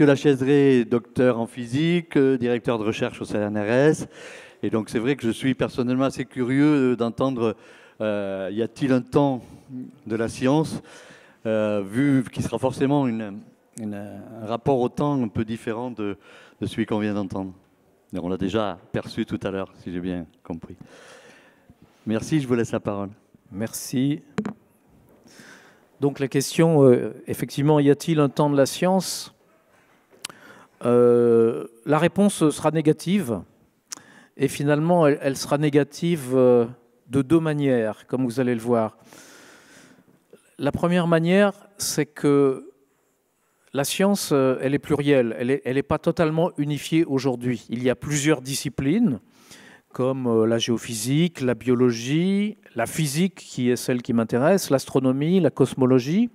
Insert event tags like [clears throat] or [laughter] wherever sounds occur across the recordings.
La Lachaiseray docteur en physique, euh, directeur de recherche au CNRS. Et donc c'est vrai que je suis personnellement assez curieux d'entendre, euh, y a-t-il un temps de la science, euh, vu qu'il sera forcément une, un rapport au temps un peu différent de, celui qu'on vient d'entendre. On l'a déjà perçu tout à l'heure, si j'ai bien compris. Merci, je vous laisse la parole. Merci. Donc la question, effectivement, y a-t-il un temps de la science euh, la réponse sera négative. Et finalement, elle, sera négative euh, de deux manières, comme vous allez le voir. La première manière, c'est que la science, euh, elle est plurielle, elle n'est pas totalement unifiée aujourd'hui. Il y a plusieurs disciplines, comme la géophysique, la biologie, la physique, qui est celle qui m'intéresse, l'astronomie, la cosmologie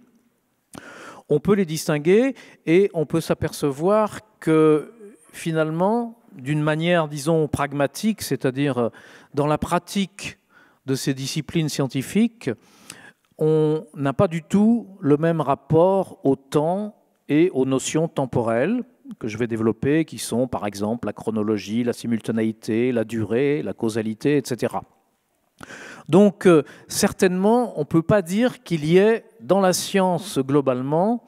on peut les distinguer et on peut s'apercevoir que finalement, d'une manière, disons, pragmatique, c'est-à-dire euh, dans la pratique de ces disciplines scientifiques, on n'a pas du tout le même rapport au temps et aux notions temporelles que je vais développer, qui sont par exemple la chronologie, la simultanéité, la durée, la causalité, etc. Donc euh, certainement, on ne peut pas dire qu'il y ait dans la science globalement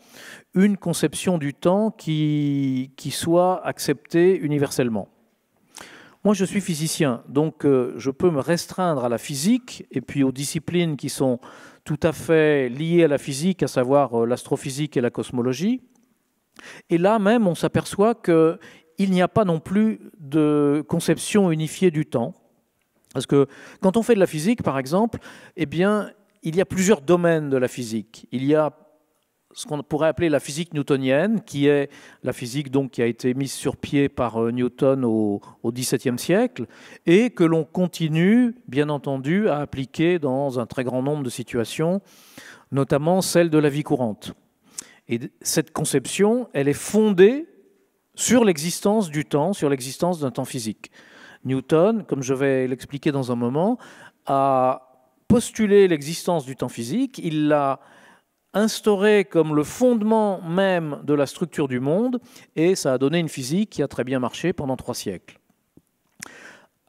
une conception du temps qui, soit acceptée universellement. Moi, je suis physicien, donc euh, je peux me restreindre à la physique et puis aux disciplines qui sont tout à fait liées à la physique, à savoir euh, l'astrophysique et la cosmologie. Et là même, on s'aperçoit qu'il n'y a pas non plus de conception unifiée du temps parce que quand on fait de la physique, par exemple, eh bien, il y a plusieurs domaines de la physique. Il y a ce qu'on pourrait appeler la physique newtonienne, qui est la physique donc qui a été mise sur pied par euh, Newton au, au XVIIe siècle, et que l'on continue, bien entendu, à appliquer dans un très grand nombre de situations, notamment celle de la vie courante. Et cette conception, elle est fondée sur l'existence du temps, sur l'existence d'un temps physique. Newton, comme je vais l'expliquer dans un moment, a postulé l'existence du temps physique, il l'a instauré comme le fondement même de la structure du monde, et ça a donné une physique qui a très bien marché pendant trois siècles.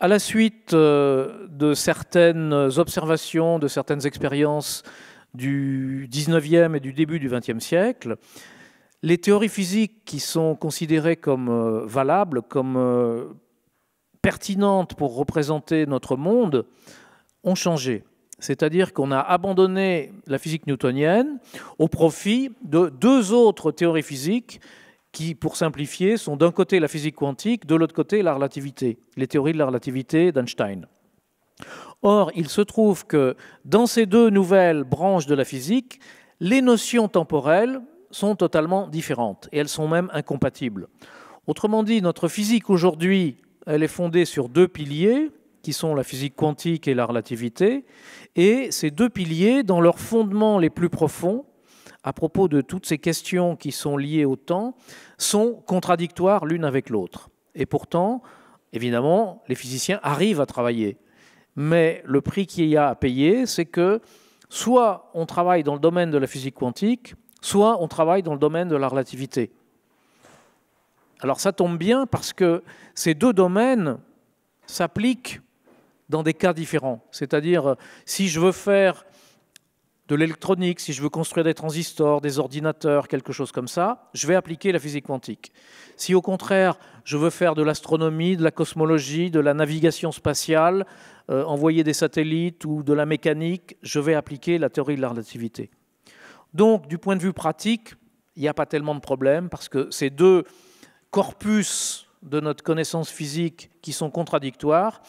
À la suite euh, de certaines observations, de certaines expériences du 19e et du début du 20e siècle, les théories physiques qui sont considérées comme euh, valables, comme euh, pertinentes pour représenter notre monde ont changé. C'est-à-dire qu'on a abandonné la physique newtonienne au profit de deux autres théories physiques qui, pour simplifier, sont d'un côté la physique quantique, de l'autre côté la relativité, les théories de la relativité d'Einstein. Or, il se trouve que dans ces deux nouvelles branches de la physique, les notions temporelles sont totalement différentes et elles sont même incompatibles. Autrement dit, notre physique aujourd'hui elle est fondée sur deux piliers, qui sont la physique quantique et la relativité. Et ces deux piliers, dans leurs fondements les plus profonds, à propos de toutes ces questions qui sont liées au temps, sont contradictoires l'une avec l'autre. Et pourtant, évidemment, les physiciens arrivent à travailler. Mais le prix qu'il y a à payer, c'est que soit on travaille dans le domaine de la physique quantique, soit on travaille dans le domaine de la relativité. Alors ça tombe bien parce que ces deux domaines s'appliquent dans des cas différents. C'est-à-dire, euh, si je veux faire de l'électronique, si je veux construire des transistors, des ordinateurs, quelque chose comme ça, je vais appliquer la physique quantique. Si au contraire, je veux faire de l'astronomie, de la cosmologie, de la navigation spatiale, euh, envoyer des satellites ou de la mécanique, je vais appliquer la théorie de la relativité. Donc, du point de vue pratique, il n'y a pas tellement de problème parce que ces deux corpus de notre connaissance physique qui sont contradictoires.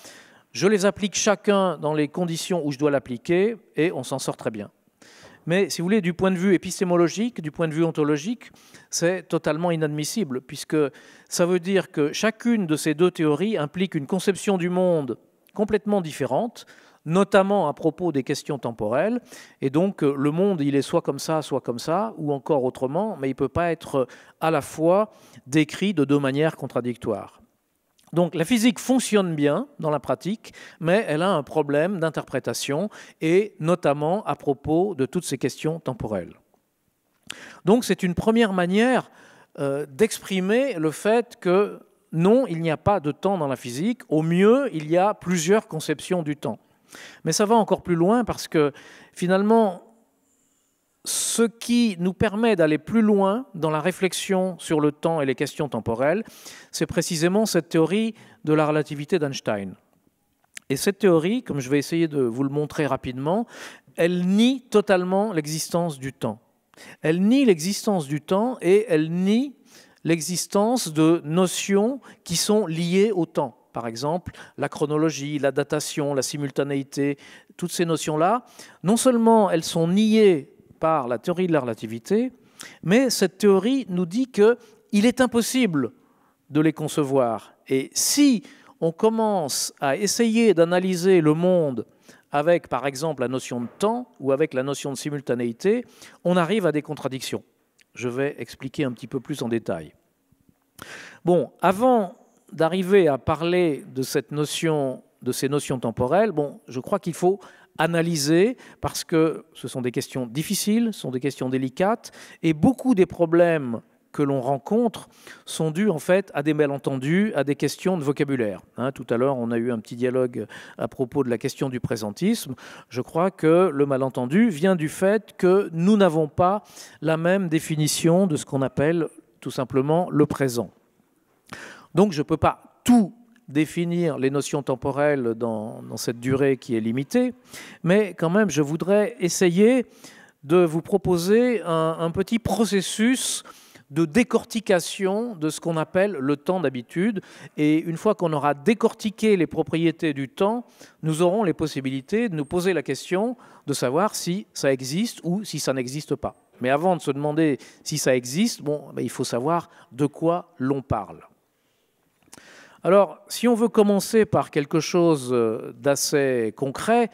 Je les applique chacun dans les conditions où je dois l'appliquer et on s'en sort très bien. Mais si vous voulez, du point de vue épistémologique, du point de vue ontologique, c'est totalement inadmissible, puisque ça veut dire que chacune de ces deux théories implique une conception du monde complètement différentes, notamment à propos des questions temporelles. Et donc, euh, le monde, il est soit comme ça, soit comme ça, ou encore autrement, mais il ne peut pas être euh, à la fois décrit de deux manières contradictoires. Donc la physique fonctionne bien dans la pratique, mais elle a un problème d'interprétation, et notamment à propos de toutes ces questions temporelles. Donc c'est une première manière euh, d'exprimer le fait que non, il n'y a pas de temps dans la physique. Au mieux, il y a plusieurs conceptions du temps. Mais ça va encore plus loin parce que finalement, ce qui nous permet d'aller plus loin dans la réflexion sur le temps et les questions temporelles, c'est précisément cette théorie de la relativité d'Einstein. Et cette théorie, comme je vais essayer de vous le montrer rapidement, elle nie totalement l'existence du temps. Elle nie l'existence du temps et elle nie l'existence de notions qui sont liées au temps. Par exemple, la chronologie, la datation, la simultanéité, toutes ces notions-là, non seulement elles sont niées par la théorie de la relativité, mais cette théorie nous dit qu'il est impossible de les concevoir. Et si on commence à essayer d'analyser le monde avec, par exemple, la notion de temps ou avec la notion de simultanéité, on arrive à des contradictions je vais expliquer un petit peu plus en détail. Bon, avant d'arriver à parler de cette notion, de ces notions temporelles, bon, je crois qu'il faut analyser parce que ce sont des questions difficiles, ce sont des questions délicates et beaucoup des problèmes que l'on rencontre sont dus en fait à des malentendus, à des questions de vocabulaire. Hein. tout à l'heure, on a eu un petit dialogue à propos de la question du présentisme. Je crois que le malentendu vient du fait que nous n'avons pas la même définition de ce qu'on appelle tout simplement le présent. Donc je ne peux pas tout définir les notions temporelles dans, cette durée qui est limitée, mais quand même, je voudrais essayer de vous proposer un, un petit processus de décortication de ce qu'on appelle le temps d'habitude. Et une fois qu'on aura décortiqué les propriétés du temps, nous aurons les possibilités de nous poser la question de savoir si ça existe ou si ça n'existe pas. Mais avant de se demander si ça existe, bon, ben, il faut savoir de quoi l'on parle. Alors, si on veut commencer par quelque chose euh, d'assez concret,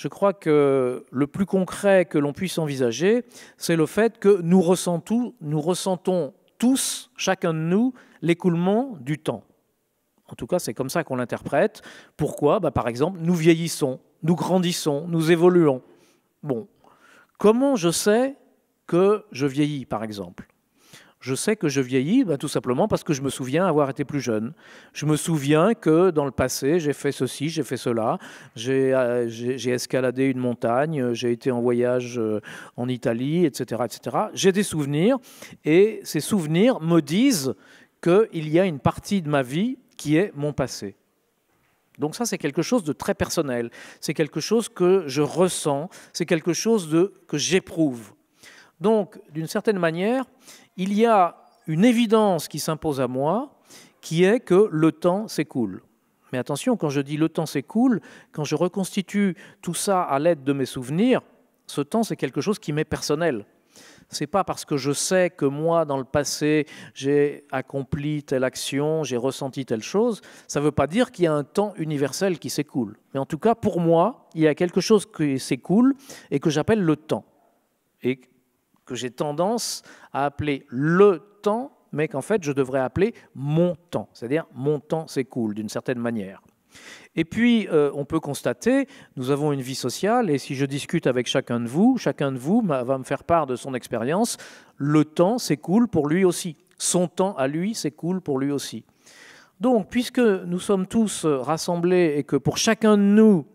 je crois que le plus concret que l'on puisse envisager, c'est le fait que nous ressentons, nous ressentons tous, chacun de nous, l'écoulement du temps. En tout cas, c'est comme ça qu'on l'interprète. Pourquoi bah, Par exemple, nous vieillissons, nous grandissons, nous évoluons. Bon, comment je sais que je vieillis, par exemple je sais que je vieillis ben, tout simplement parce que je me souviens avoir été plus jeune. Je me souviens que dans le passé, j'ai fait ceci, j'ai fait cela, j'ai euh, escaladé une montagne, euh, j'ai été en voyage euh, en Italie, etc. etc. J'ai des souvenirs et ces souvenirs me disent qu'il y a une partie de ma vie qui est mon passé. Donc ça, c'est quelque chose de très personnel, c'est quelque chose que je ressens, c'est quelque chose de, que j'éprouve. Donc, d'une certaine manière, il y a une évidence qui s'impose à moi, qui est que le temps s'écoule. Mais attention, quand je dis le temps s'écoule, quand je reconstitue tout ça à l'aide de mes souvenirs, ce temps, c'est quelque chose qui m'est personnel. C'est pas parce que je sais que moi, dans le passé, j'ai accompli telle action, j'ai ressenti telle chose, ça ne veut pas dire qu'il y a un temps universel qui s'écoule. Mais en tout cas, pour moi, il y a quelque chose qui s'écoule et que j'appelle le temps. Et que j'ai tendance à appeler le temps, mais qu'en fait je devrais appeler mon temps. C'est-à-dire mon temps s'écoule d'une certaine manière. Et puis, euh, on peut constater, nous avons une vie sociale, et si je discute avec chacun de vous, chacun de vous va me faire part de son expérience, le temps s'écoule pour lui aussi, son temps à lui s'écoule pour lui aussi. Donc, puisque nous sommes tous rassemblés et que pour chacun de nous,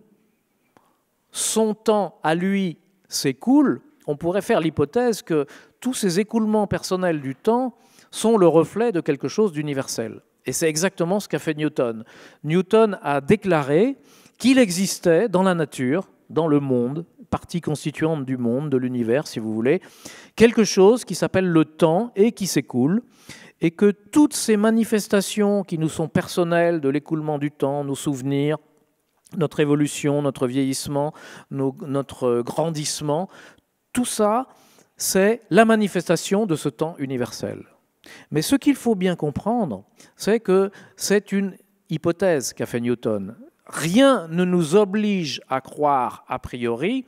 son temps à lui s'écoule, on pourrait faire l'hypothèse que tous ces écoulements personnels du temps sont le reflet de quelque chose d'universel. Et c'est exactement ce qu'a fait Newton. Newton a déclaré qu'il existait dans la nature, dans le monde, partie constituante du monde, de l'univers, si vous voulez, quelque chose qui s'appelle le temps et qui s'écoule, et que toutes ces manifestations qui nous sont personnelles de l'écoulement du temps, nos souvenirs, notre évolution, notre vieillissement, notre grandissement, tout ça, c'est la manifestation de ce temps universel. Mais ce qu'il faut bien comprendre, c'est que c'est une hypothèse qu'a fait Newton. Rien ne nous oblige à croire a priori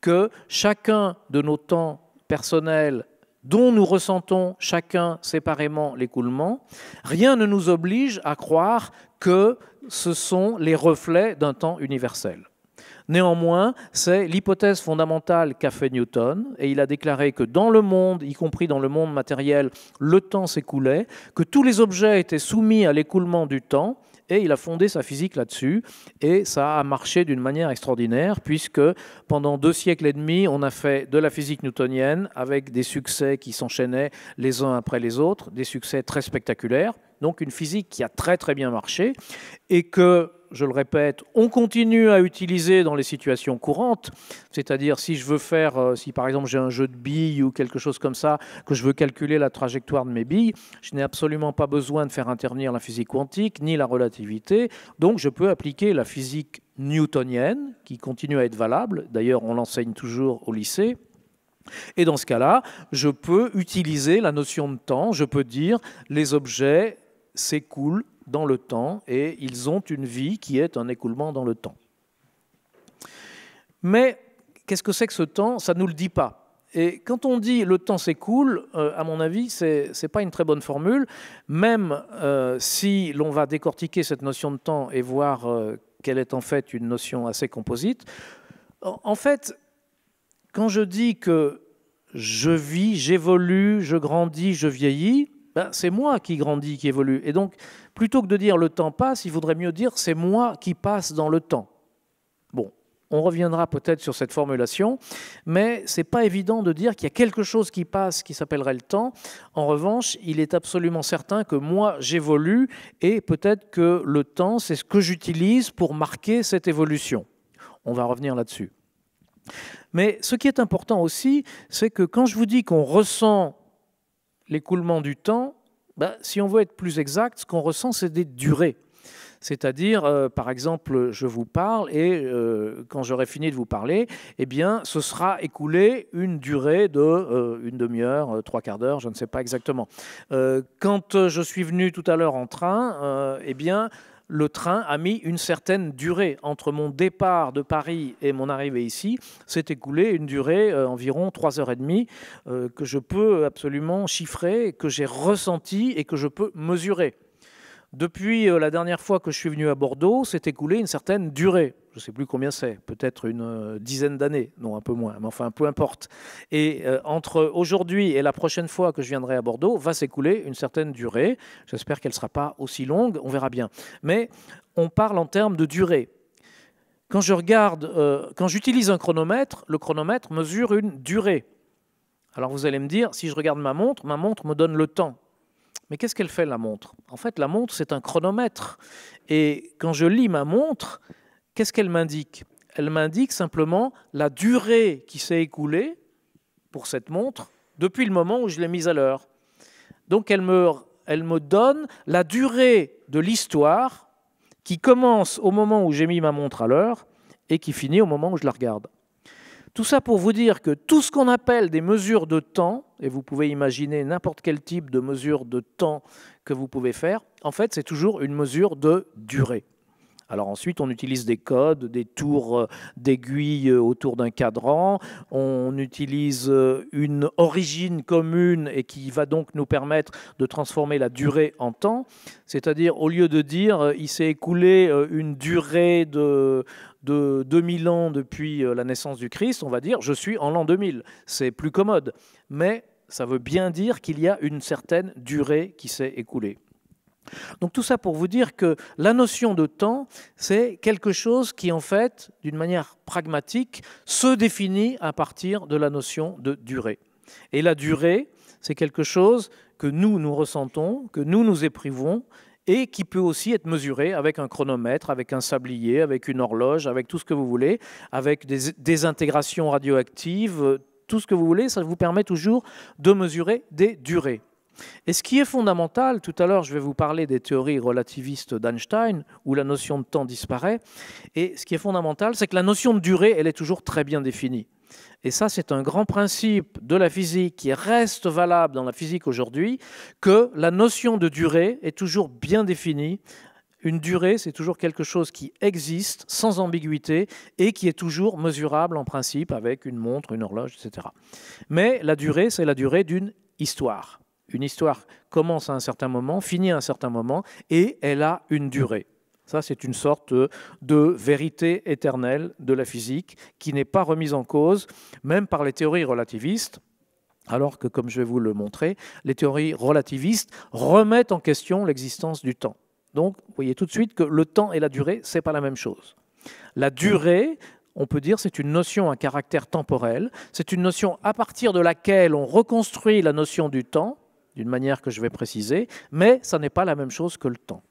que chacun de nos temps personnels dont nous ressentons chacun séparément l'écoulement, rien ne nous oblige à croire que ce sont les reflets d'un temps universel. Néanmoins, c'est l'hypothèse fondamentale qu'a fait Newton, et il a déclaré que dans le monde, y compris dans le monde matériel, le temps s'écoulait, que tous les objets étaient soumis à l'écoulement du temps, et il a fondé sa physique là-dessus, et ça a marché d'une manière extraordinaire, puisque pendant deux siècles et demi, on a fait de la physique newtonienne avec des succès qui s'enchaînaient les uns après les autres, des succès très spectaculaires, donc une physique qui a très très bien marché, et que je le répète, on continue à utiliser dans les situations courantes. C'est-à-dire, si je veux faire, euh, si par exemple j'ai un jeu de billes ou quelque chose comme ça, que je veux calculer la trajectoire de mes billes, je n'ai absolument pas besoin de faire intervenir la physique quantique ni la relativité. Donc, je peux appliquer la physique newtonienne, qui continue à être valable. D'ailleurs, on l'enseigne toujours au lycée. Et dans ce cas-là, je peux utiliser la notion de temps. Je peux dire les objets s'écoulent dans le temps et ils ont une vie qui est un écoulement dans le temps. Mais qu'est-ce que c'est que ce temps Ça ne nous le dit pas. Et quand on dit le temps s'écoule, euh, à mon avis, ce n'est pas une très bonne formule, même euh, si l'on va décortiquer cette notion de temps et voir euh, qu'elle est en fait une notion assez composite. En fait, quand je dis que je vis, j'évolue, je grandis, je vieillis, ben, c'est moi qui grandis, qui évolue. Et donc, plutôt que de dire le temps passe, il vaudrait mieux dire c'est moi qui passe dans le temps. Bon, on reviendra peut-être sur cette formulation, mais ce n'est pas évident de dire qu'il y a quelque chose qui passe qui s'appellerait le temps. En revanche, il est absolument certain que moi j'évolue et peut-être que le temps, c'est ce que j'utilise pour marquer cette évolution. On va revenir là-dessus. Mais ce qui est important aussi, c'est que quand je vous dis qu'on ressent l'écoulement du temps, bah, si on veut être plus exact, ce qu'on ressent, c'est des durées. C'est-à-dire, euh, par exemple, je vous parle et euh, quand j'aurai fini de vous parler, eh bien, ce sera écoulé une durée de euh, une demi-heure, trois quarts d'heure, je ne sais pas exactement. quand je suis venu tout à l'heure en train, eh bien, le train a mis une certaine durée. Entre mon départ de Paris et mon arrivée ici, s'est écoulée une durée euh, environ 3 heures et demie euh, que je peux absolument chiffrer, que j'ai ressenti et que je peux mesurer. Depuis euh, la dernière fois que je suis venu à Bordeaux, s'est écoulée une certaine durée. Je ne sais plus combien c'est, peut-être une euh, dizaine d'années, non un peu moins, mais enfin peu importe. Et euh, entre aujourd'hui et la prochaine fois que je viendrai à Bordeaux, va s'écouler une certaine durée. J'espère qu'elle ne sera pas aussi longue, on verra bien. Mais on parle en termes de durée. Quand je regarde, quand j'utilise un chronomètre, le chronomètre mesure une durée. Alors vous allez me dire, si je regarde ma montre, ma montre me donne le temps. Mais qu'est-ce qu'elle fait la montre En fait, la montre, c'est un chronomètre. Et quand je lis ma montre, qu'est-ce qu'elle m'indique Elle m'indique simplement la durée qui s'est écoulée pour cette montre depuis le moment où je l'ai mise à l'heure. Donc elle me, elle me donne la durée de l'histoire qui commence au moment où j'ai mis ma montre à l'heure et qui finit au moment où je la regarde. Tout ça pour vous dire que tout ce qu'on appelle des mesures de temps, et vous pouvez imaginer n'importe quel type de mesure de temps que vous pouvez faire, en fait, c'est toujours une mesure de durée. Alors ensuite, on utilise des codes, des tours euh, d'aiguilles euh, autour d'un cadran. On utilise euh, une origine commune et qui va donc nous permettre de transformer la durée en temps. C'est-à-dire, au lieu de dire il s'est écoulé une durée de, de 2000 ans depuis la naissance du Christ, on va dire je suis en l'an 2000. C'est plus commode. Mais ça veut bien dire qu'il y a une certaine durée qui s'est écoulée. Donc tout ça pour vous dire que la notion de temps, c'est quelque chose qui, en fait, d'une manière pragmatique, se définit à partir de la notion de durée. Et la durée, c'est quelque chose que nous, nous ressentons, que nous, nous éprouvons, et qui peut aussi être mesuré avec un chronomètre, avec un sablier, avec une horloge, avec tout ce que vous voulez, avec des, désintégrations intégrations radioactives, euh, tout ce que vous voulez, ça vous permet toujours de mesurer des durées. Et ce qui est fondamental, tout à l'heure je vais vous parler des théories relativistes d'Einstein, où la notion de temps disparaît, et ce qui est fondamental, c'est que la notion de durée, elle est toujours très bien définie. Et ça, c'est un grand principe de la physique qui reste valable dans la physique aujourd'hui, que la notion de durée est toujours bien définie. Une durée, c'est toujours quelque chose qui existe sans ambiguïté et qui est toujours mesurable en principe avec une montre, une horloge, etc. Mais la durée, c'est la durée d'une histoire. Une histoire commence à un certain moment, finit à un certain moment, et elle a une durée. Ça, c'est une sorte de vérité éternelle de la physique qui n'est pas remise en cause, même par les théories relativistes, alors que, comme je vais vous le montrer, les théories relativistes remettent en question l'existence du temps. Donc, vous voyez tout de suite que le temps et la durée, ce n'est pas la même chose. La durée, on peut dire, c'est une notion à caractère temporel, c'est une notion à partir de laquelle on reconstruit la notion du temps d'une manière que je vais préciser, mais ça n'est pas la même chose que le temps.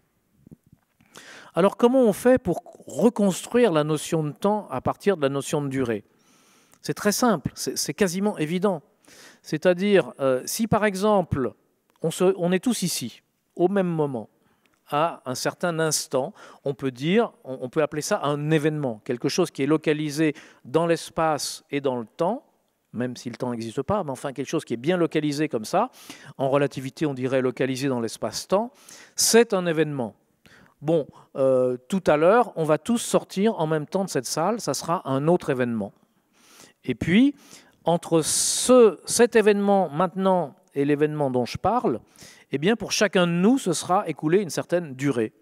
Alors comment on fait pour reconstruire la notion de temps à partir de la notion de durée C'est très simple, c'est quasiment évident. C'est-à-dire, euh, si par exemple, on, est tous ici, au même moment, à un certain instant, on peut dire, on peut appeler ça un événement, quelque chose qui est localisé dans l'espace et dans le temps, même si le temps n'existe pas, mais enfin quelque chose qui est bien localisé comme ça, en relativité on dirait localisé dans l'espace-temps, c'est un événement. Bon, euh, tout à l'heure, on va tous sortir en même temps de cette salle, ça sera un autre événement. Et puis, entre ce, cet événement maintenant et l'événement dont je parle, eh bien pour chacun de nous, ce sera écoulé une certaine durée.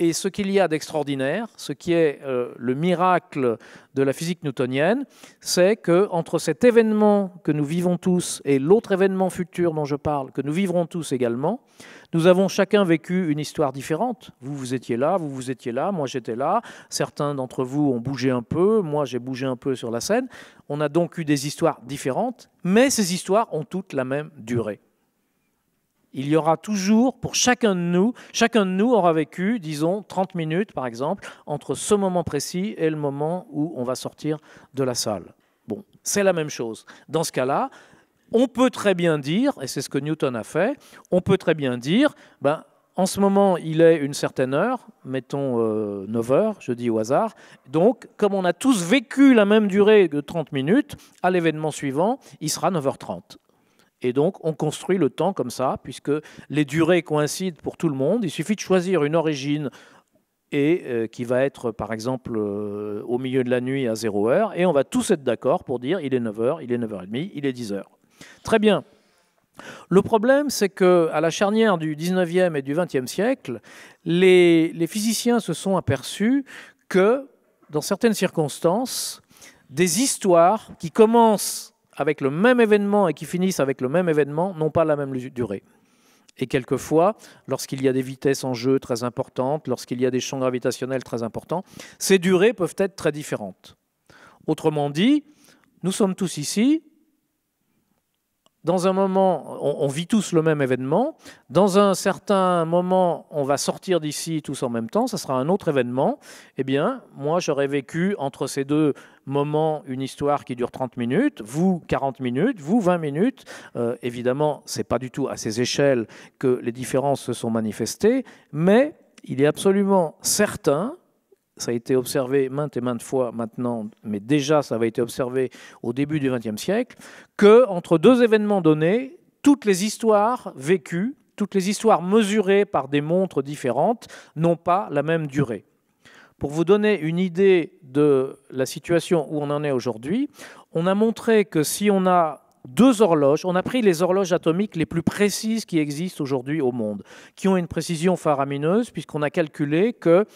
Et ce qu'il y a d'extraordinaire, ce qui est euh, le miracle de la physique newtonienne, c'est que entre cet événement que nous vivons tous et l'autre événement futur dont je parle, que nous vivrons tous également, nous avons chacun vécu une histoire différente. Vous, vous étiez là, vous, vous étiez là, moi, j'étais là. Certains d'entre vous ont bougé un peu, moi, j'ai bougé un peu sur la scène. On a donc eu des histoires différentes, mais ces histoires ont toutes la même durée il y aura toujours, pour chacun de nous, chacun de nous aura vécu, disons, 30 minutes par exemple, entre ce moment précis et le moment où on va sortir de la salle. Bon, c'est la même chose. Dans ce cas-là, on peut très bien dire, et c'est ce que Newton a fait, on peut très bien dire, ben, en ce moment, il est une certaine heure, mettons 9 euh, heures, je dis au hasard. Donc, comme on a tous vécu la même durée de 30 minutes, à l'événement suivant, il sera 9h30. Et donc, on construit le temps comme ça, puisque les durées coïncident pour tout le monde. Il suffit de choisir une origine et euh, qui va être, par exemple, euh, au milieu de la nuit à 0 heure, et on va tous être d'accord pour dire il est 9h, il est 9h30, il est 10h. Très bien. Le problème, c'est que à la charnière du 19e et du 20e siècle, les physiciens se sont aperçus que, dans certaines circonstances, des histoires qui commencent avec le même événement et qui finissent avec le même événement n'ont pas la même durée. Et quelquefois, lorsqu'il y a des vitesses en jeu très importantes, lorsqu'il y a des champs gravitationnels très importants, ces durées peuvent être très différentes. Autrement dit, nous sommes tous ici, dans un moment, on, vit tous le même événement. Dans un certain moment, on va sortir d'ici tous en même temps. Ça sera un autre événement. Eh bien, moi, j'aurais vécu entre ces deux moments une histoire qui dure 30 minutes, vous 40 minutes, vous 20 minutes. Euh, évidemment, c'est pas du tout à ces échelles que les différences se sont manifestées, mais il est absolument certain ça a été observé maintes et maintes fois maintenant, mais déjà ça avait été observé au début du XXe siècle, que entre deux événements donnés, toutes les histoires vécues, toutes les histoires mesurées par des montres différentes n'ont pas la même durée. Pour vous donner une idée de la situation où on en est aujourd'hui, on a montré que si on a deux horloges, on a pris les horloges atomiques les plus précises qui existent aujourd'hui au monde, qui ont une précision faramineuse, puisqu'on a calculé que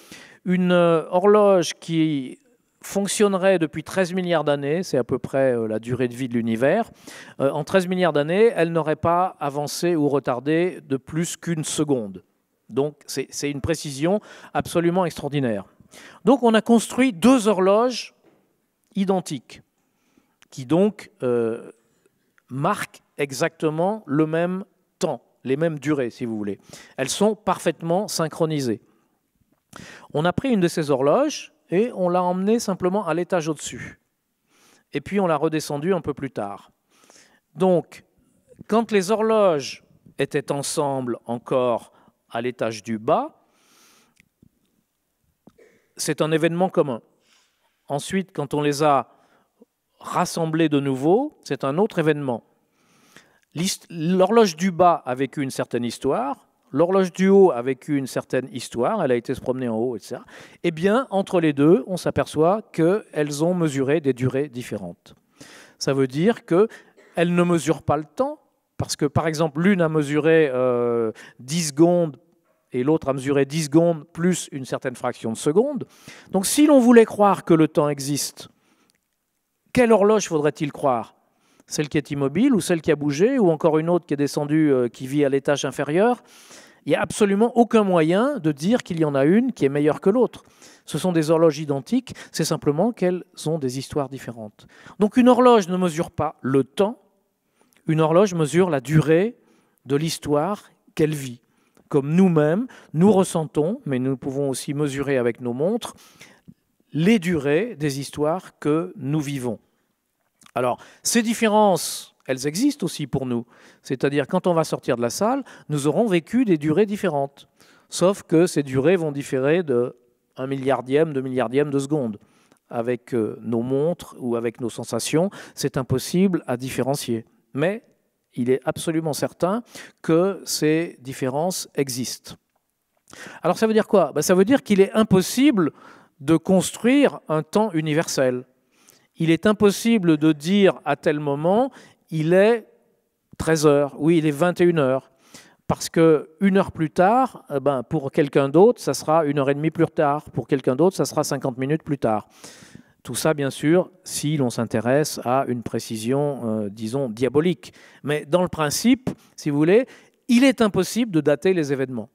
une euh, horloge qui fonctionnerait depuis 13 milliards d'années, c'est à peu près euh, la durée de vie de l'univers, euh, en 13 milliards d'années, elle n'aurait pas avancé ou retardé de plus qu'une seconde. Donc c'est une précision absolument extraordinaire. Donc on a construit deux horloges identiques, qui donc marquent exactement le même temps, les mêmes durées, si vous voulez. Elles sont parfaitement synchronisées. On a pris une de ces horloges et on l'a emmenée simplement à l'étage au-dessus. Et puis on l'a redescendue un peu plus tard. Donc, quand les horloges étaient ensemble encore à l'étage du bas, c'est un événement commun. Ensuite, quand on les a rassemblées de nouveau, c'est un autre événement. L'horloge du bas a vécu une certaine histoire, L'horloge du haut a vécu une certaine histoire, elle a été se promener en haut, etc. Eh bien, entre les deux, on s'aperçoit qu'elles ont mesuré des durées différentes. Ça veut dire qu'elles ne mesurent pas le temps, parce que par exemple, l'une a mesuré 10 euh, secondes et l'autre a mesuré 10 secondes plus une certaine fraction de seconde. Donc si l'on voulait croire que le temps existe, quelle horloge faudrait-il croire celle qui est immobile ou celle qui a bougé ou encore une autre qui est descendue, euh, qui vit à l'étage inférieur. Il n'y a absolument aucun moyen de dire qu'il y en a une qui est meilleure que l'autre. Ce sont des horloges identiques, c'est simplement qu'elles ont des histoires différentes. Donc une horloge ne mesure pas le temps, une horloge mesure la durée de l'histoire qu'elle vit. Comme nous-mêmes, nous ressentons, mais nous pouvons aussi mesurer avec nos montres, les durées des histoires que nous vivons. Alors, ces différences, elles existent aussi pour nous. C'est-à-dire, quand on va sortir de la salle, nous aurons vécu des durées différentes. Sauf que ces durées vont différer de 1 milliardième, de milliardième de seconde. Avec euh, nos montres ou avec nos sensations, c'est impossible à différencier. Mais il est absolument certain que ces différences existent. Alors ça veut dire quoi ben, Ça veut dire qu'il est impossible de construire un temps universel il est impossible de dire à tel moment, il est 13 heures, oui, il est 21 h Parce que une heure plus tard, eh ben, pour quelqu'un d'autre, ça sera une heure et demie plus tard. Pour quelqu'un d'autre, ça sera 50 minutes plus tard. Tout ça, bien sûr, si l'on s'intéresse à une précision, euh, disons, diabolique. Mais dans le principe, si vous voulez, il est impossible de dater les événements.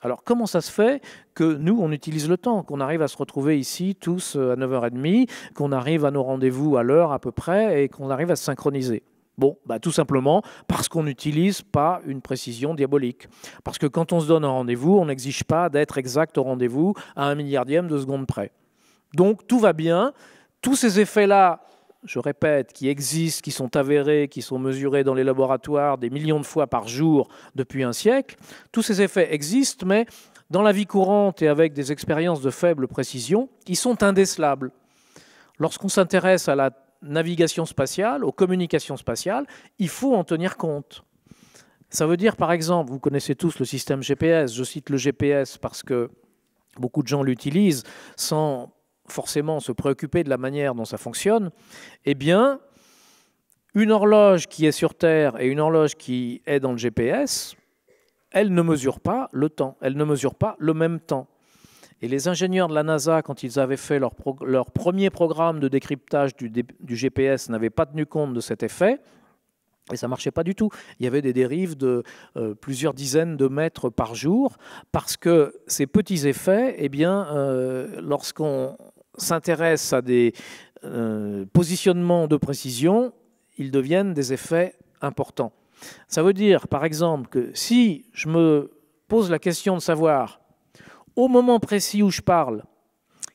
Alors comment ça se fait que nous, on utilise le temps, qu'on arrive à se retrouver ici tous euh, à 9h30, qu'on arrive à nos rendez-vous à l'heure à peu près et qu'on arrive à se synchroniser Bon, bah, tout simplement parce qu'on n'utilise pas une précision diabolique. Parce que quand on se donne un rendez-vous, on n'exige pas d'être exact au rendez-vous à un milliardième de seconde près. Donc tout va bien. Tous ces effets-là je répète, qui existent, qui sont avérés, qui sont mesurés dans les laboratoires des millions de fois par jour depuis un siècle, tous ces effets existent, mais dans la vie courante et avec des expériences de faible précision, ils sont indécelables. Lorsqu'on s'intéresse à la navigation spatiale, aux communications spatiales, il faut en tenir compte. Ça veut dire, par exemple, vous connaissez tous le système GPS, je cite le GPS parce que beaucoup de gens l'utilisent sans forcément se préoccuper de la manière dont ça fonctionne, eh bien, une horloge qui est sur Terre et une horloge qui est dans le GPS, elles ne mesurent pas le temps, elles ne mesurent pas le même temps. Et les ingénieurs de la NASA, quand ils avaient fait leur, premier programme de décryptage du, GPS, n'avaient pas tenu compte de cet effet. Et ça ne marchait pas du tout. Il y avait des dérives de euh, plusieurs dizaines de mètres par jour, parce que ces petits effets, eh bien, euh, lorsqu'on s'intéressent à des euh, positionnements de précision, ils deviennent des effets importants. Ça veut dire, par exemple, que si je me pose la question de savoir, au moment précis où je parle,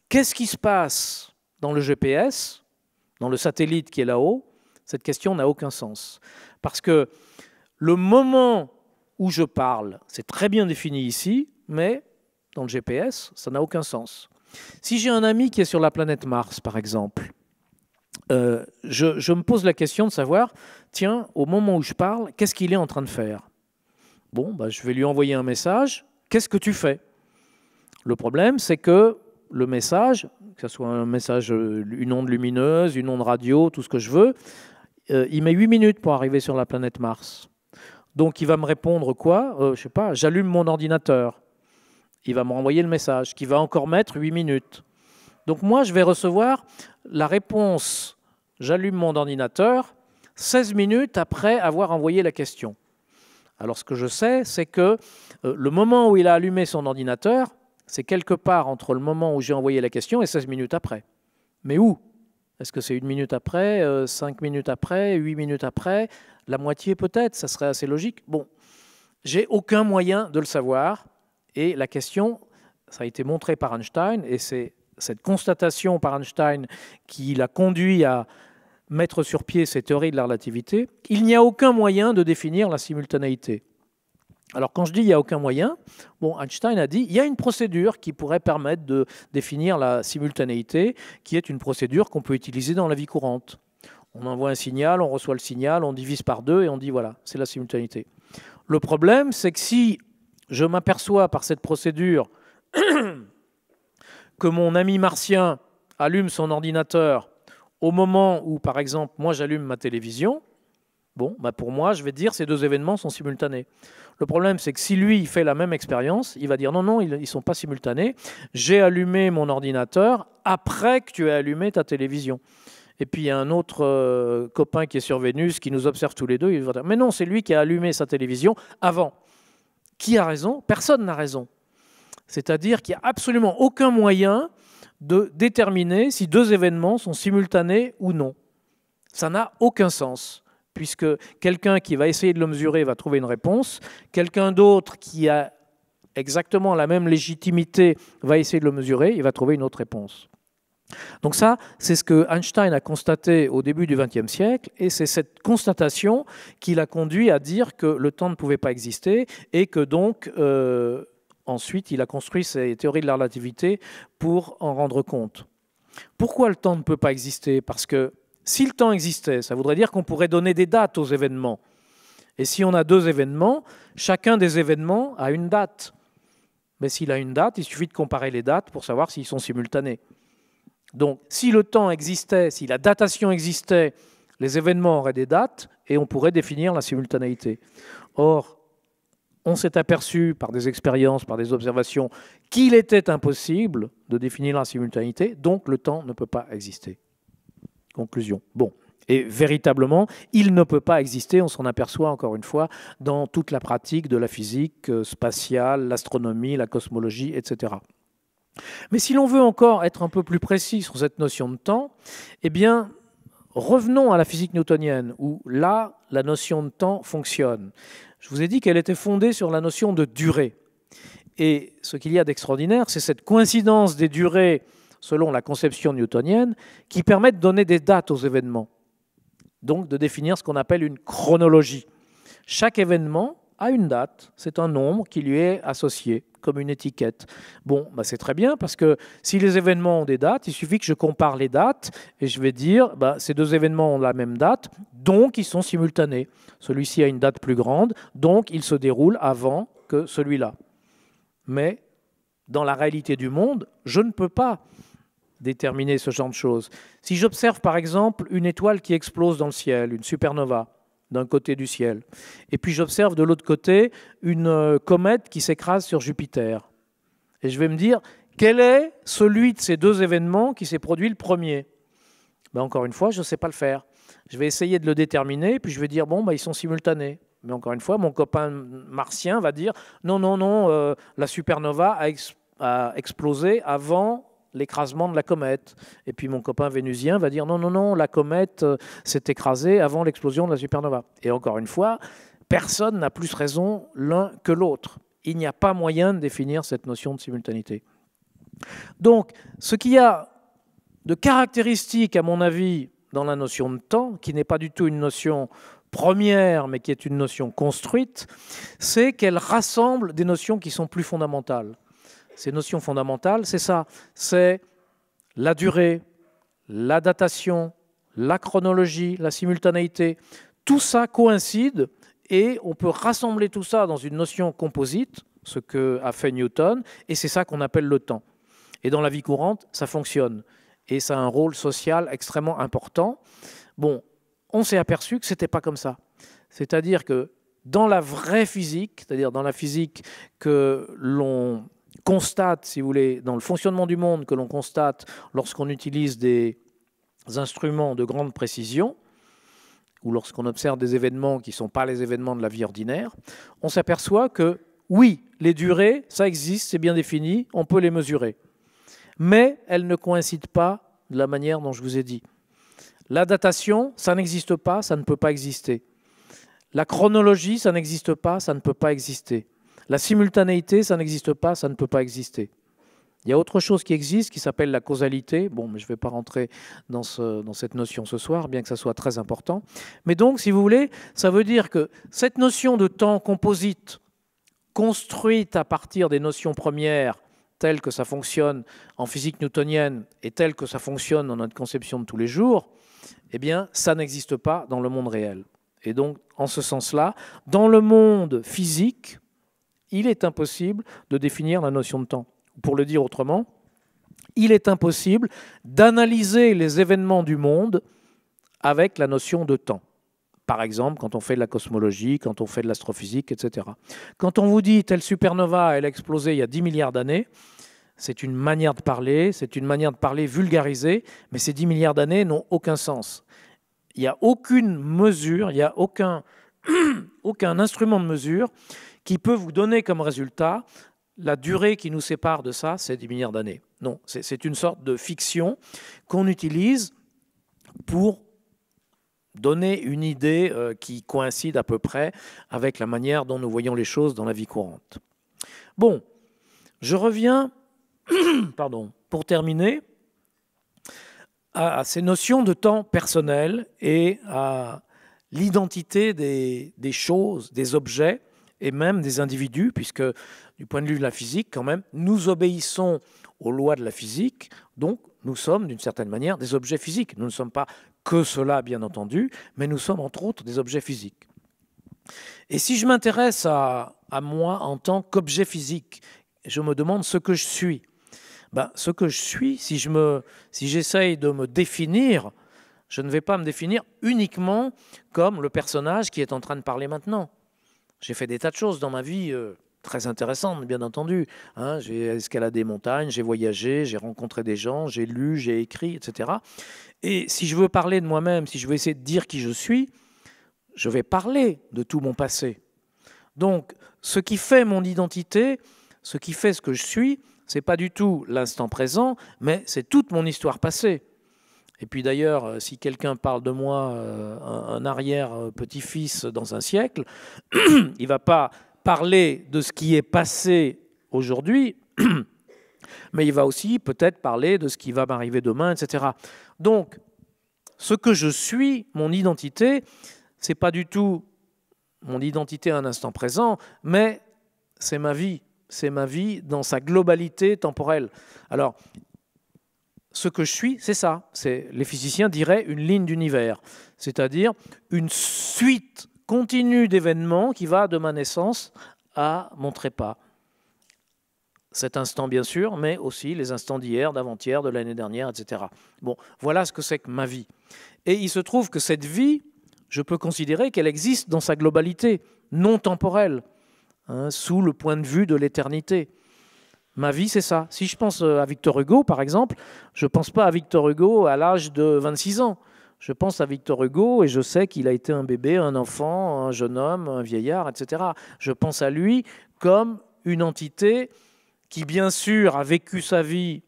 qu'est-ce qui se passe dans le GPS, dans le satellite qui est là-haut, cette question n'a aucun sens. Parce que le moment où je parle, c'est très bien défini ici, mais dans le GPS, ça n'a aucun sens. Si j'ai un ami qui est sur la planète Mars, par exemple, euh, je, me pose la question de savoir, tiens, au moment où je parle, qu'est-ce qu'il est en train de faire Bon, bah, je vais lui envoyer un message, qu'est-ce que tu fais Le problème, c'est que le message, que ce soit un message, euh, une onde lumineuse, une onde radio, tout ce que je veux, euh, il met 8 minutes pour arriver sur la planète Mars. Donc il va me répondre quoi Je Je sais pas, j'allume mon ordinateur il va me renvoyer le message qui va encore mettre 8 minutes. Donc moi, je vais recevoir la réponse, j'allume mon ordinateur, 16 minutes après avoir envoyé la question. Alors ce que je sais, c'est que euh, le moment où il a allumé son ordinateur, c'est quelque part entre le moment où j'ai envoyé la question et 16 minutes après. Mais où Est-ce que c'est une minute après, 5 euh, cinq minutes après, huit minutes après La moitié peut-être, ça serait assez logique. Bon, j'ai aucun moyen de le savoir. Et la question, ça a été montré par Einstein, et c'est cette constatation par Einstein qui l'a conduit à mettre sur pied ses théories de la relativité, il n'y a aucun moyen de définir la simultanéité. Alors quand je dis il n'y a aucun moyen, bon, Einstein a dit il y a une procédure qui pourrait permettre de définir la simultanéité, qui est une procédure qu'on peut utiliser dans la vie courante. On envoie un signal, on reçoit le signal, on divise par deux et on dit voilà, c'est la simultanéité. Le problème, c'est que si je m'aperçois par cette procédure [clears throat] que mon ami martien allume son ordinateur au moment où, par exemple, moi j'allume ma télévision. Bon, bah, pour moi, je vais dire ces deux événements sont simultanés. Le problème, c'est que si lui fait la même expérience, il va dire non, non, ils ne sont pas simultanés. J'ai allumé mon ordinateur après que tu aies allumé ta télévision. Et puis il y a un autre euh, copain qui est sur Vénus, qui nous observe tous les deux, il va dire mais non, c'est lui qui a allumé sa télévision avant. Qui a raison Personne n'a raison. C'est-à-dire qu'il n'y a absolument aucun moyen de déterminer si deux événements sont simultanés ou non. Ça n'a aucun sens, puisque quelqu'un qui va essayer de le mesurer va trouver une réponse, quelqu'un d'autre qui a exactement la même légitimité va essayer de le mesurer, il va trouver une autre réponse. Donc ça, c'est ce que Einstein a constaté au début du XXe siècle, et c'est cette constatation qui l'a conduit à dire que le temps ne pouvait pas exister, et que donc, euh, ensuite, il a construit ses théories de la relativité pour en rendre compte. Pourquoi le temps ne peut pas exister Parce que si le temps existait, ça voudrait dire qu'on pourrait donner des dates aux événements. Et si on a deux événements, chacun des événements a une date. Mais s'il a une date, il suffit de comparer les dates pour savoir s'ils sont simultanés. Donc, si le temps existait, si la datation existait, les événements auraient des dates et on pourrait définir la simultanéité. Or, on s'est aperçu par des expériences, par des observations, qu'il était impossible de définir la simultanéité, donc le temps ne peut pas exister. Conclusion. Bon. Et véritablement, il ne peut pas exister, on s'en aperçoit encore une fois, dans toute la pratique de la physique euh, spatiale, l'astronomie, la cosmologie, etc. Mais si l'on veut encore être un peu plus précis sur cette notion de temps, eh bien, revenons à la physique newtonienne, où là, la notion de temps fonctionne. Je vous ai dit qu'elle était fondée sur la notion de durée. Et ce qu'il y a d'extraordinaire, c'est cette coïncidence des durées, selon la conception newtonienne, qui permet de donner des dates aux événements, donc de définir ce qu'on appelle une chronologie. Chaque événement a une date, c'est un nombre qui lui est associé comme une étiquette. Bon, bah c'est très bien parce que si les événements ont des dates, il suffit que je compare les dates et je vais dire bah, ces deux événements ont la même date, donc ils sont simultanés. Celui-ci a une date plus grande, donc il se déroule avant que celui-là. Mais dans la réalité du monde, je ne peux pas déterminer ce genre de choses. Si j'observe par exemple une étoile qui explose dans le ciel, une supernova, d'un côté du ciel. Et puis j'observe de l'autre côté une euh, comète qui s'écrase sur Jupiter. Et je vais me dire, quel est celui de ces deux événements qui s'est produit le premier ben, Encore une fois, je ne sais pas le faire. Je vais essayer de le déterminer, puis je vais dire, bon, ben, ils sont simultanés. Mais encore une fois, mon copain martien va dire, non, non, non, euh, la supernova a explosé avant l'écrasement de la comète. Et puis mon copain vénusien va dire non, non, non, la comète euh, s'est écrasée avant l'explosion de la supernova. Et encore une fois, personne n'a plus raison l'un que l'autre. Il n'y a pas moyen de définir cette notion de simultanéité. Donc, ce qu'il y a de caractéristique, à mon avis, dans la notion de temps, qui n'est pas du tout une notion première, mais qui est une notion construite, c'est qu'elle rassemble des notions qui sont plus fondamentales ces notions fondamentales, c'est ça, c'est la durée, la datation, la chronologie, la simultanéité. Tout ça coïncide et on peut rassembler tout ça dans une notion composite, ce que a fait Newton, et c'est ça qu'on appelle le temps. Et dans la vie courante, ça fonctionne. Et ça a un rôle social extrêmement important. Bon, on s'est aperçu que ce n'était pas comme ça. C'est-à-dire que dans la vraie physique, c'est-à-dire dans la physique que l'on constate, si vous voulez, dans le fonctionnement du monde que l'on constate lorsqu'on utilise des instruments de grande précision, ou lorsqu'on observe des événements qui ne sont pas les événements de la vie ordinaire, on s'aperçoit que oui, les durées, ça existe, c'est bien défini, on peut les mesurer. Mais elles ne coïncident pas de la manière dont je vous ai dit. La datation, ça n'existe pas, ça ne peut pas exister. La chronologie, ça n'existe pas, ça ne peut pas exister. La simultanéité, ça n'existe pas, ça ne peut pas exister. Il y a autre chose qui existe qui s'appelle la causalité. Bon, mais je ne vais pas rentrer dans, cette notion ce soir, bien que ça soit très important. Mais donc, si vous voulez, ça veut dire que cette notion de temps composite, construite à partir des notions premières, telles que ça fonctionne en physique newtonienne et telles que ça fonctionne dans notre conception de tous les jours, eh bien, ça n'existe pas dans le monde réel. Et donc, en ce sens-là, dans le monde physique, il est impossible de définir la notion de temps. Pour le dire autrement, il est impossible d'analyser les événements du monde avec la notion de temps. Par exemple, quand on fait de la cosmologie, quand on fait de l'astrophysique, etc. Quand on vous dit telle supernova, elle a explosé il y a 10 milliards d'années, c'est une manière de parler, c'est une manière de parler vulgarisée, mais ces 10 milliards d'années n'ont aucun sens. Il n'y a aucune mesure, il n'y a aucun, [clears throat] aucun instrument de mesure qui peut vous donner comme résultat la durée qui nous sépare de ça, c'est des milliards d'années. Non, c'est une sorte de fiction qu'on utilise pour donner une idée euh, qui coïncide à peu près avec la manière dont nous voyons les choses dans la vie courante. Bon, je reviens, [clears throat] pardon, pour terminer, à, ces notions de temps personnel et à l'identité des choses, des objets et même des individus, puisque du point de vue de la physique, quand même, nous obéissons aux lois de la physique, donc nous sommes d'une certaine manière des objets physiques. Nous ne sommes pas que cela, bien entendu, mais nous sommes entre autres des objets physiques. Et si je m'intéresse à, moi en tant qu'objet physique, je me demande ce que je suis. Ben, ce que je suis, si je me, si j'essaye de me définir, je ne vais pas me définir uniquement comme le personnage qui est en train de parler maintenant. J'ai fait des tas de choses dans ma vie. Euh, très intéressantes, bien entendu. Hein. j'ai escaladé des montagnes, j'ai voyagé, j'ai rencontré des gens, j'ai lu, j'ai écrit, etc. Et si je veux parler de moi-même, si je veux essayer de dire qui je suis, je vais parler de tout mon passé. Donc, ce qui fait mon identité, ce qui fait ce que je suis, c'est pas du tout l'instant présent, mais c'est toute mon histoire passée. Et puis d'ailleurs, euh, si quelqu'un parle de moi, euh, un, arrière-petit-fils euh, dans un siècle, [clears throat] il ne va pas parler de ce qui est passé aujourd'hui, [clears throat] mais il va aussi peut-être parler de ce qui va m'arriver demain, etc. Donc, ce que je suis, mon identité, c'est pas du tout mon identité à un instant présent, mais c'est ma vie. C'est ma vie dans sa globalité temporelle. Alors, ce que je suis, c'est ça. C'est, les physiciens diraient une ligne d'univers, c'est-à-dire une suite continue d'événements qui va de ma naissance à mon trépas. Cet instant, bien sûr, mais aussi les instants d'hier, d'avant-hier, de l'année dernière, etc. Bon, voilà ce que c'est que ma vie. Et il se trouve que cette vie, je peux considérer qu'elle existe dans sa globalité, non temporelle, hein, sous le point de vue de l'éternité. Ma vie, c'est ça. Si je pense euh, à Victor Hugo, par exemple, je ne pense pas à Victor Hugo à l'âge de 26 ans. Je pense à Victor Hugo et je sais qu'il a été un bébé, un enfant, un jeune homme, un vieillard, etc. Je pense à lui comme une entité qui, bien sûr, a vécu sa vie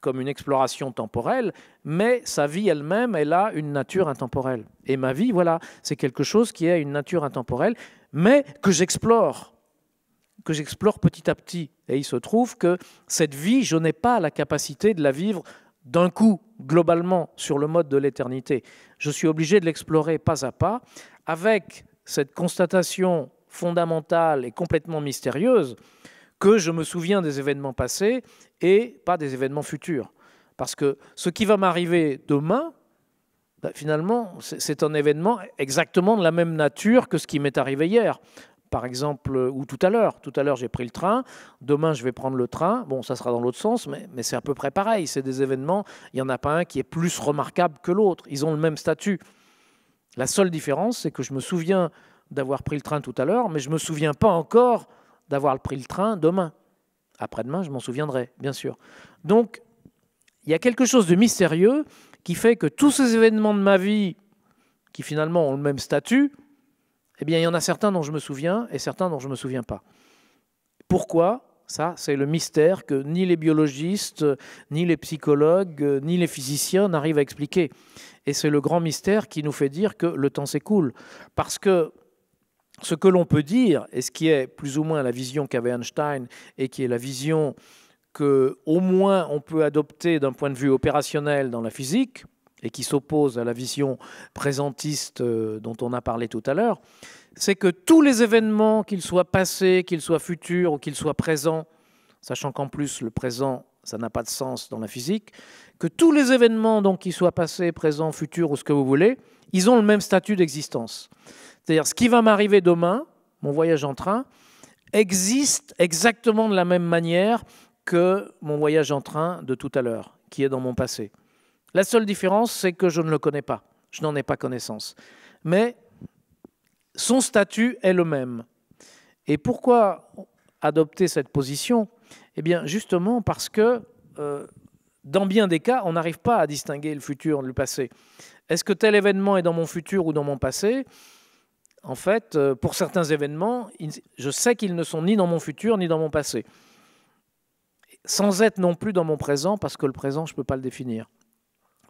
comme une exploration temporelle, mais sa vie elle-même, elle a une nature intemporelle. Et ma vie, voilà, c'est quelque chose qui a une nature intemporelle, mais que j'explore que j'explore petit à petit. Et il se trouve que cette vie, je n'ai pas la capacité de la vivre d'un coup, globalement, sur le mode de l'éternité. Je suis obligé de l'explorer pas à pas, avec cette constatation fondamentale et complètement mystérieuse que je me souviens des événements passés et pas des événements futurs. Parce que ce qui va m'arriver demain, ben, finalement, c'est un événement exactement de la même nature que ce qui m'est arrivé hier par exemple, euh, ou tout à l'heure. Tout à l'heure, j'ai pris le train. Demain, je vais prendre le train. Bon, ça sera dans l'autre sens, mais, c'est à peu près pareil. C'est des événements. Il n'y en a pas un qui est plus remarquable que l'autre. Ils ont le même statut. La seule différence, c'est que je me souviens d'avoir pris le train tout à l'heure, mais je ne me souviens pas encore d'avoir pris le train demain. Après-demain, je m'en souviendrai, bien sûr. Donc, il y a quelque chose de mystérieux qui fait que tous ces événements de ma vie, qui finalement ont le même statut, eh bien, il y en a certains dont je me souviens et certains dont je ne me souviens pas. Pourquoi Ça, c'est le mystère que ni les biologistes, ni les psychologues, ni les physiciens n'arrivent à expliquer. Et c'est le grand mystère qui nous fait dire que le temps s'écoule. Parce que ce que l'on peut dire, et ce qui est plus ou moins la vision qu'avait Einstein et qui est la vision que au moins on peut adopter d'un point de vue opérationnel dans la physique, et qui s'oppose à la vision présentiste euh, dont on a parlé tout à l'heure, c'est que tous les événements, qu'ils soient passés, qu'ils soient futurs ou qu'ils soient présents, sachant qu'en plus le présent, ça n'a pas de sens dans la physique, que tous les événements, donc qu'ils soient passés, présents, futurs ou ce que vous voulez, ils ont le même statut d'existence. C'est-à-dire ce qui va m'arriver demain, mon voyage en train, existe exactement de la même manière que mon voyage en train de tout à l'heure, qui est dans mon passé. La seule différence, c'est que je ne le connais pas, je n'en ai pas connaissance. Mais son statut est le même. Et pourquoi adopter cette position Eh bien, justement parce que euh, dans bien des cas, on n'arrive pas à distinguer le futur du passé. Est-ce que tel événement est dans mon futur ou dans mon passé En fait, euh, pour certains événements, je sais qu'ils ne sont ni dans mon futur ni dans mon passé. Sans être non plus dans mon présent, parce que le présent, je ne peux pas le définir.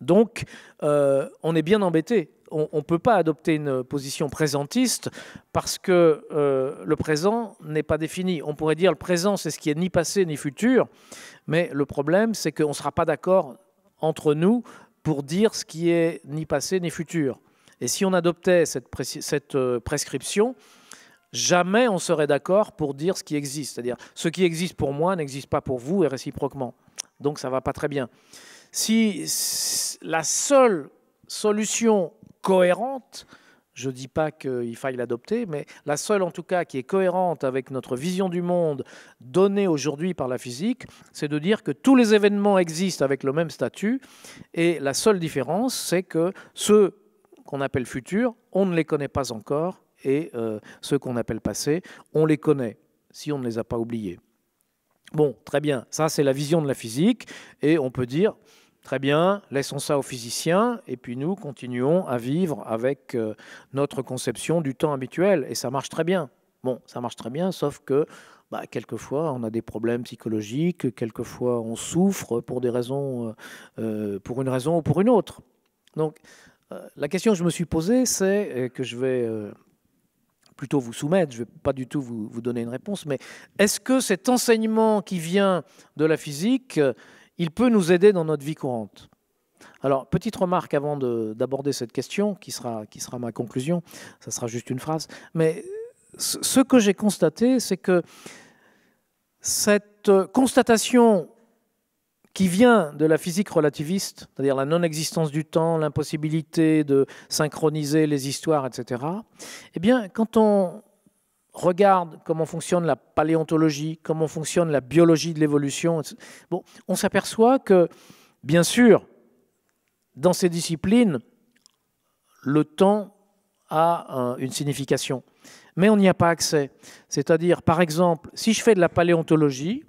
Donc, euh, on est bien embêté on ne peut pas adopter une position présentiste parce que euh, le présent n'est pas défini. On pourrait dire le présent, c'est ce qui est ni passé ni futur, mais le problème, c'est qu'on ne sera pas d'accord entre nous pour dire ce qui est ni passé ni futur. Et si on adoptait cette, cette euh, prescription, jamais on serait d'accord pour dire ce qui existe. C'est-à-dire, ce qui existe pour moi n'existe pas pour vous et réciproquement. Donc ça ne va pas très bien. Si la seule solution cohérente, je ne dis pas qu'il faille l'adopter, mais la seule en tout cas qui est cohérente avec notre vision du monde donnée aujourd'hui par la physique, c'est de dire que tous les événements existent avec le même statut, et la seule différence, c'est que ceux qu'on appelle futurs, on ne les connaît pas encore, et euh, ceux qu'on appelle passés, on les connaît, si on ne les a pas oubliés. Bon, très bien, ça c'est la vision de la physique, et on peut dire, Très bien, laissons ça aux physiciens et puis nous continuons à vivre avec euh, notre conception du temps habituel et ça marche très bien. Bon, ça marche très bien, sauf que bah, quelquefois on a des problèmes psychologiques, quelquefois on souffre pour des raisons, euh, euh, pour une raison ou pour une autre. Donc la question que je me suis posée, c'est que je vais plutôt vous soumettre, je ne vais pas du tout vous donner une réponse, mais est-ce que cet enseignement qui vient de la physique il peut nous aider dans notre vie courante. Alors, petite remarque avant d'aborder cette question, qui sera, ma conclusion, ça sera juste une phrase, mais ce que j'ai constaté, c'est que cette constatation qui vient de la physique relativiste, c'est-à-dire la non-existence du temps, l'impossibilité de synchroniser les histoires, etc., eh bien, quand on regarde comment fonctionne la paléontologie, comment fonctionne la biologie de l'évolution, bon, on s'aperçoit que, bien sûr, dans ces disciplines, le temps a euh, une signification, mais on n'y a pas accès. C'est-à-dire, par exemple, si je fais de la paléontologie,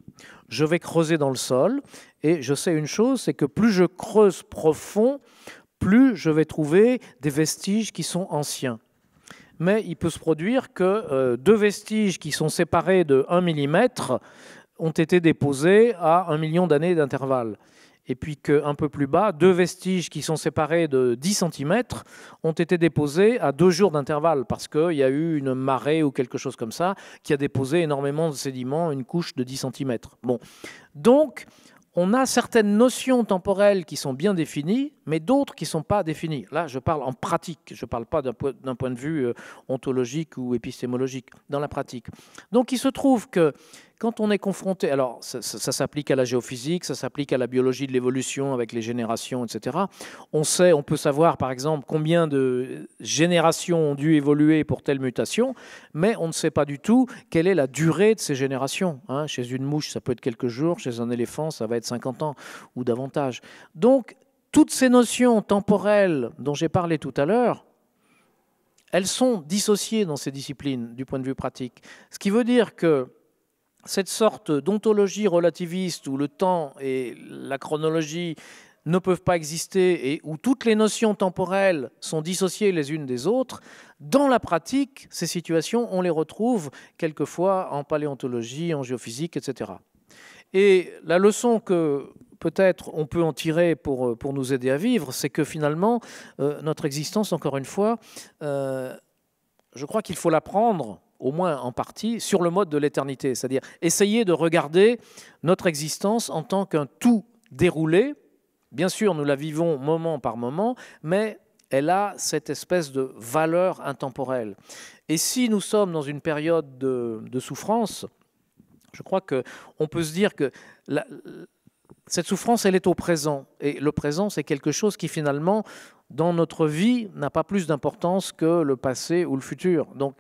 je vais creuser dans le sol, et je sais une chose, c'est que plus je creuse profond, plus je vais trouver des vestiges qui sont anciens mais il peut se produire que euh, deux vestiges qui sont séparés de 1 mm ont été déposés à un million d'années d'intervalle. Et puis qu'un peu plus bas, deux vestiges qui sont séparés de 10 cm ont été déposés à deux jours d'intervalle, parce qu'il y a eu une marée ou quelque chose comme ça qui a déposé énormément de sédiments, une couche de 10 cm. Bon. Donc, on a certaines notions temporelles qui sont bien définies, mais d'autres qui ne sont pas définies. Là, je parle en pratique, je ne parle pas d'un point de vue euh, ontologique ou épistémologique, dans la pratique. Donc il se trouve que quand on est confronté, alors ça, s'applique à la géophysique, ça s'applique à la biologie de l'évolution avec les générations, etc. On sait, on peut savoir par exemple combien de générations ont dû évoluer pour telle mutation, mais on ne sait pas du tout quelle est la durée de ces générations. Hein. chez une mouche, ça peut être quelques jours, chez un éléphant, ça va être 50 ans ou davantage. Donc, toutes ces notions temporelles dont j'ai parlé tout à l'heure, elles sont dissociées dans ces disciplines du point de vue pratique. Ce qui veut dire que cette sorte d'ontologie relativiste où le temps et la chronologie ne peuvent pas exister et où toutes les notions temporelles sont dissociées les unes des autres, dans la pratique, ces situations, on les retrouve quelquefois en paléontologie, en géophysique, etc. Et la leçon que peut-être on peut en tirer pour, euh, nous aider à vivre, c'est que finalement, euh, notre existence, encore une fois, euh, je crois qu'il faut l'apprendre, au moins en partie, sur le mode de l'éternité, c'est-à-dire essayer de regarder notre existence en tant qu'un tout déroulé. Bien sûr, nous la vivons moment par moment, mais elle a cette espèce de valeur intemporelle. Et si nous sommes dans une période de, souffrance, je crois qu'on peut se dire que cette souffrance, elle est au présent. Et le présent, c'est quelque chose qui finalement, dans notre vie, n'a pas plus d'importance que le passé ou le futur. Donc,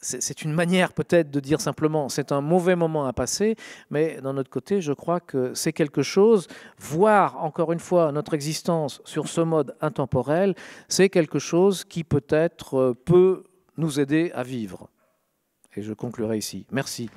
c'est une manière peut-être de dire simplement c'est un mauvais moment à passer, mais d'un autre côté, je crois que c'est quelque chose, voir encore une fois notre existence sur ce mode intemporel, c'est quelque chose qui peut-être euh, peut nous aider à vivre. Et je conclurai ici. Merci.